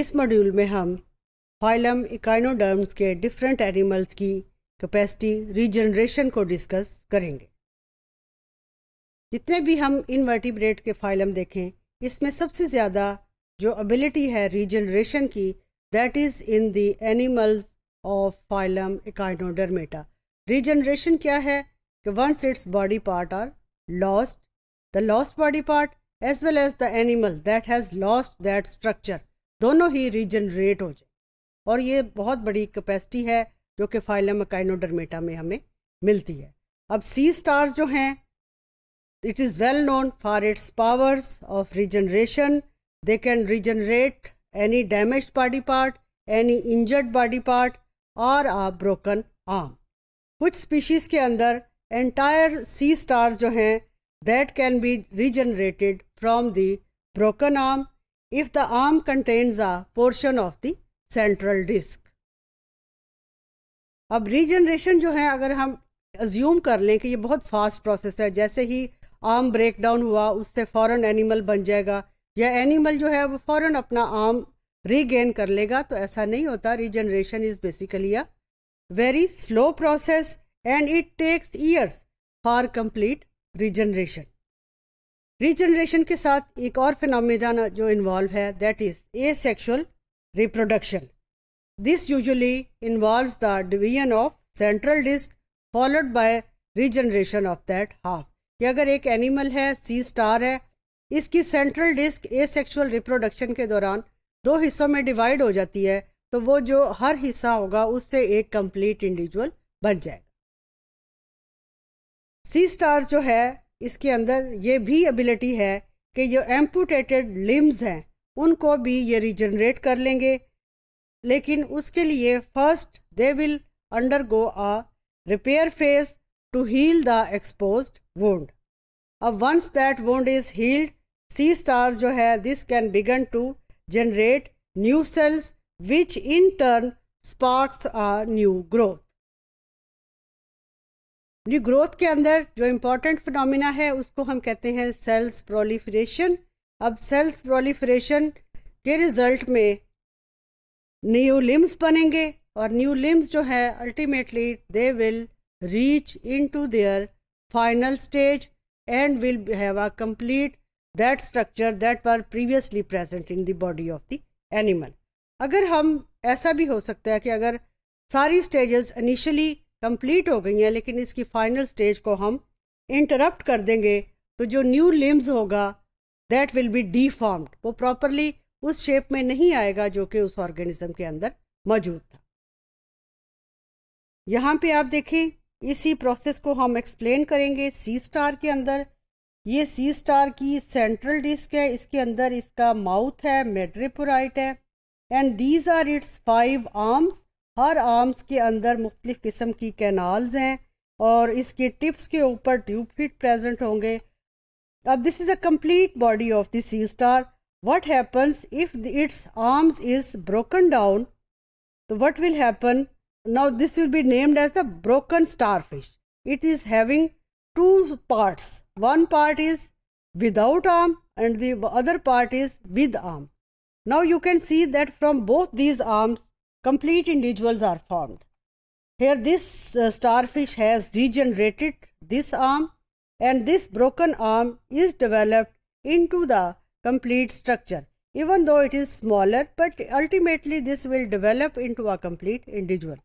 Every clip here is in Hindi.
इस मॉड्यूल में हम फाइलम इकाइनोडर्म्स के डिफरेंट एनिमल्स की कैपेसिटी रीजनरेशन को डिस्कस करेंगे जितने भी हम इनवर्टिब्रेट के फाइलम देखें इसमें सबसे ज़्यादा जो एबिलिटी है रीजनरेशन की that is in the animals of phylum echinodermata regeneration क्या है कि once its body part are lost the lost body part as well as the animal that has lost that structure दोनों ही रीजनरेट हो जाए और ये बहुत बड़ी कैपेसिटी है जो कि फाइलम काइनोडरमेटा में हमें मिलती है अब सी स्टार्स जो हैं it is well known for its powers of regeneration they can regenerate any damage body part any injured body part और आ ब्रोकन आर्म कुछ स्पीशीज के अंदर एंटायर सी स्टार्स जो हैं that can be regenerated from the broken arm if the arm contains a portion of the central disc. अब रीजनरेशन जो है अगर हम अज्यूम कर लें कि ये बहुत फास्ट प्रोसेस है जैसे ही आर्म ब्रेक डाउन हुआ उससे फ़ौरन एनिमल बन जाएगा या एनिमल जो है वो फ़ौरन अपना आर्म रीगेन कर लेगा तो ऐसा नहीं होता regeneration is basically a very slow process and it takes years for complete regeneration regeneration के साथ एक और फिनोमेना जो इन्वॉल्व है that is asexual reproduction this usually involve the division of central disc followed by regeneration of that half कि अगर एक एनिमल है सी स्टार है इसकी central disc asexual reproduction के दौरान दो हिस्सों में डिवाइड हो जाती है तो वो जो हर हिस्सा होगा उससे एक कंप्लीट इंडिविजुअल बन जाएगा सी स्टार्स जो है इसके अंदर ये भी एबिलिटी है कि जो एम्पूटेटेड लिम्स हैं उनको भी ये रिजनरेट कर लेंगे लेकिन उसके लिए first they will undergo a repair phase to heal the expose wound अब once that wound is healed sea stars जो है this can begin to generate new cells which in turn sparks a new growth अपनी ग्रोथ के अंदर जो इम्पोर्टेंट फिनोमिना है उसको हम कहते हैं सेल्स प्रोलीफरेशन अब सेल्स प्रोलीफरेशन के रिजल्ट में न्यू लिम्स बनेंगे और न्यू लिम्स जो है ultimately they will reach into their final stage and will have a complete that structure that were previously present in the body of the animal अगर हम ऐसा भी हो सकता है कि अगर सारी स्टेजेस इनिशियली कंप्लीट हो गई हैं लेकिन इसकी फाइनल स्टेज को हम इंटरप्ट कर देंगे तो जो न्यू लिम्स होगा दैट विल बी डी वो प्रॉपरली उस शेप में नहीं आएगा जो कि उस ऑर्गेनिज्म के अंदर मौजूद था यहाँ पे आप देखें इसी प्रोसेस को हम एक्सप्लेन करेंगे सी स्टार के अंदर ये सी स्टार की सेंट्रल डिस्क है इसके अंदर इसका माउथ है मेड्रिपोराइट है and these are its five arms हर आर्म्स के अंदर मुख्तलिफ़ किस्म की कैनाल्स हैं और इसके टिप्स के ऊपर ट्यूब फिट प्रेजेंट होंगे अब this is a complete body of the sea star what happens if its arms is broken down तो what will happen now this will be named as the broken starfish it is having two parts one part is without arm and the other part is with arm now you can see that from both these arms complete individuals are formed. Here this uh, starfish has regenerated this arm and this broken arm is developed into the complete structure even though it is smaller but ultimately this will develop into a complete individual.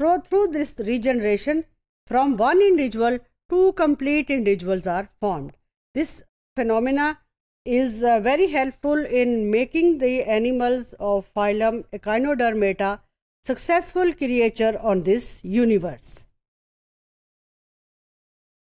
So through this regeneration from one individual two complete individuals are formed. This phenomena is uh, very helpful in making the animals of phylum Echinodermata successful creature on this universe.